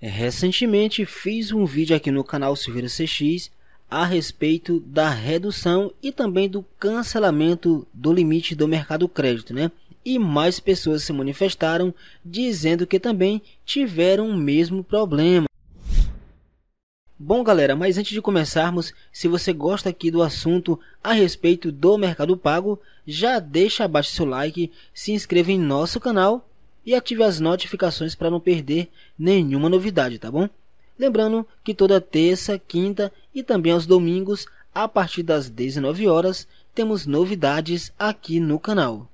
É, recentemente fiz um vídeo aqui no canal Silveira CX a respeito da redução e também do cancelamento do limite do mercado crédito, né? E mais pessoas se manifestaram dizendo que também tiveram o mesmo problema. Bom, galera, mas antes de começarmos, se você gosta aqui do assunto a respeito do Mercado Pago, já deixa abaixo seu like, se inscreva em nosso canal e ative as notificações para não perder nenhuma novidade, tá bom? Lembrando que toda terça, quinta e também aos domingos, a partir das 19 horas, temos novidades aqui no canal.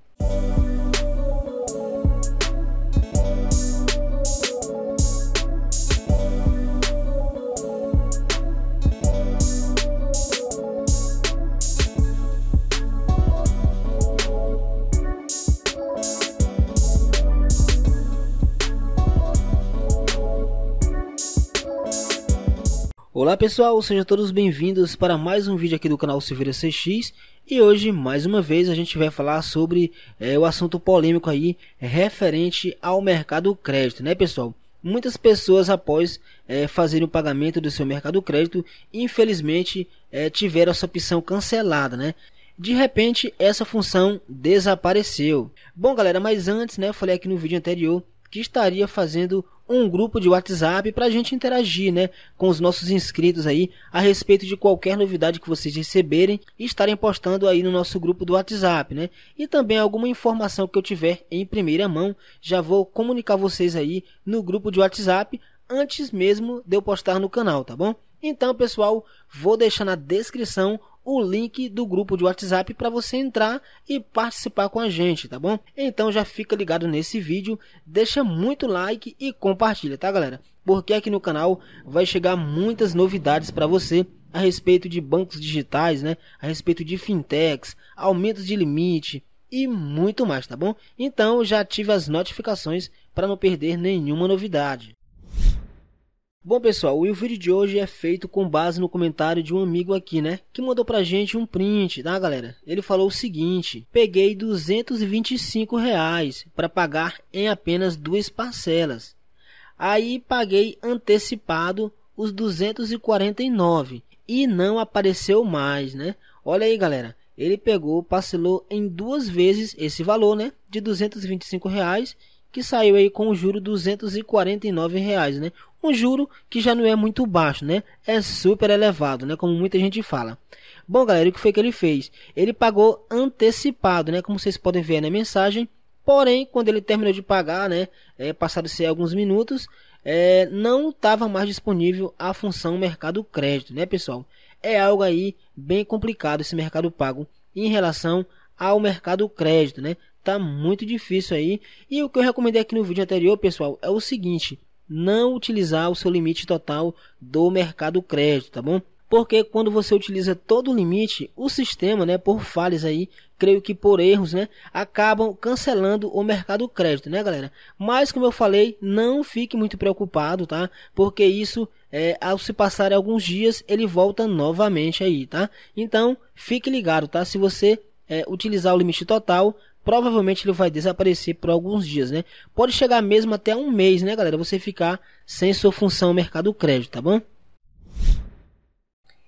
Olá pessoal, sejam todos bem-vindos para mais um vídeo aqui do canal Silveira CX e hoje mais uma vez a gente vai falar sobre é, o assunto polêmico aí é, referente ao mercado crédito, né pessoal? Muitas pessoas após é, fazerem o pagamento do seu mercado crédito, infelizmente é, tiveram essa opção cancelada, né? De repente essa função desapareceu. Bom galera, mas antes, né, eu falei aqui no vídeo anterior que estaria fazendo um grupo de WhatsApp para a gente interagir né, com os nossos inscritos aí a respeito de qualquer novidade que vocês receberem e estarem postando aí no nosso grupo do WhatsApp. Né? E também alguma informação que eu tiver em primeira mão, já vou comunicar vocês aí no grupo de WhatsApp antes mesmo de eu postar no canal, tá bom? Então, pessoal, vou deixar na descrição o link do grupo de WhatsApp para você entrar e participar com a gente, tá bom? Então já fica ligado nesse vídeo, deixa muito like e compartilha, tá galera? Porque aqui no canal vai chegar muitas novidades para você a respeito de bancos digitais, né? A respeito de fintechs, aumentos de limite e muito mais, tá bom? Então já ative as notificações para não perder nenhuma novidade. Bom pessoal, o vídeo de hoje é feito com base no comentário de um amigo aqui, né? Que mandou pra gente um print, tá galera? Ele falou o seguinte, peguei 225 reais para pagar em apenas duas parcelas. Aí paguei antecipado os 249 e não apareceu mais, né? Olha aí galera, ele pegou, parcelou em duas vezes esse valor, né? De 225 reais que saiu aí com o juro 249 reais, né? Um juro que já não é muito baixo, né? É super elevado, né? Como muita gente fala. Bom, galera, o que foi que ele fez? Ele pagou antecipado, né? Como vocês podem ver na mensagem. Porém, quando ele terminou de pagar, né? É, passaram alguns minutos, é, não estava mais disponível a função mercado crédito, né, pessoal? É algo aí bem complicado esse mercado pago em relação ao mercado crédito, né? tá muito difícil aí. E o que eu recomendei aqui no vídeo anterior, pessoal, é o seguinte: não utilizar o seu limite total do mercado crédito, tá bom? Porque quando você utiliza todo o limite, o sistema, né, por falhas aí, creio que por erros, né, acabam cancelando o mercado crédito, né, galera? Mas como eu falei, não fique muito preocupado, tá? Porque isso é, ao se passar alguns dias, ele volta novamente aí, tá? Então, fique ligado, tá? Se você é, utilizar o limite total, provavelmente ele vai desaparecer por alguns dias, né? Pode chegar mesmo até um mês, né, galera? Você ficar sem sua função mercado crédito, tá bom?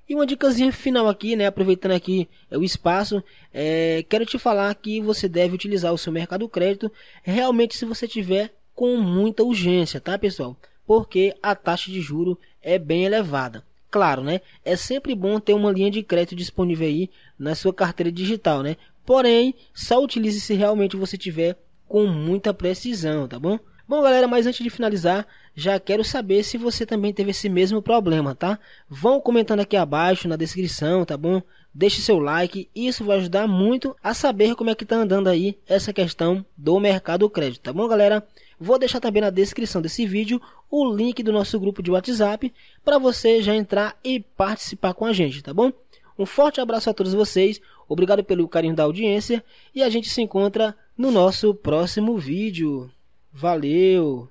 E uma dicasinha final aqui, né? Aproveitando aqui é, o espaço, é, quero te falar que você deve utilizar o seu mercado crédito realmente se você tiver com muita urgência, tá, pessoal? Porque a taxa de juro é bem elevada. Claro, né? É sempre bom ter uma linha de crédito disponível aí na sua carteira digital, né? Porém, só utilize se realmente você tiver com muita precisão, tá bom? Bom, galera, mas antes de finalizar, já quero saber se você também teve esse mesmo problema, tá? Vão comentando aqui abaixo na descrição, tá bom? Deixe seu like, isso vai ajudar muito a saber como é que tá andando aí essa questão do mercado crédito, tá bom, galera? Vou deixar também na descrição desse vídeo o link do nosso grupo de WhatsApp para você já entrar e participar com a gente, tá bom? Um forte abraço a todos vocês, obrigado pelo carinho da audiência e a gente se encontra no nosso próximo vídeo. Valeu!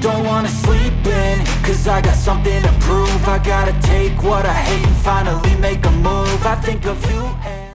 Don't wanna sleep in, cause I got something to prove I gotta take what I hate and finally make a move I think of you and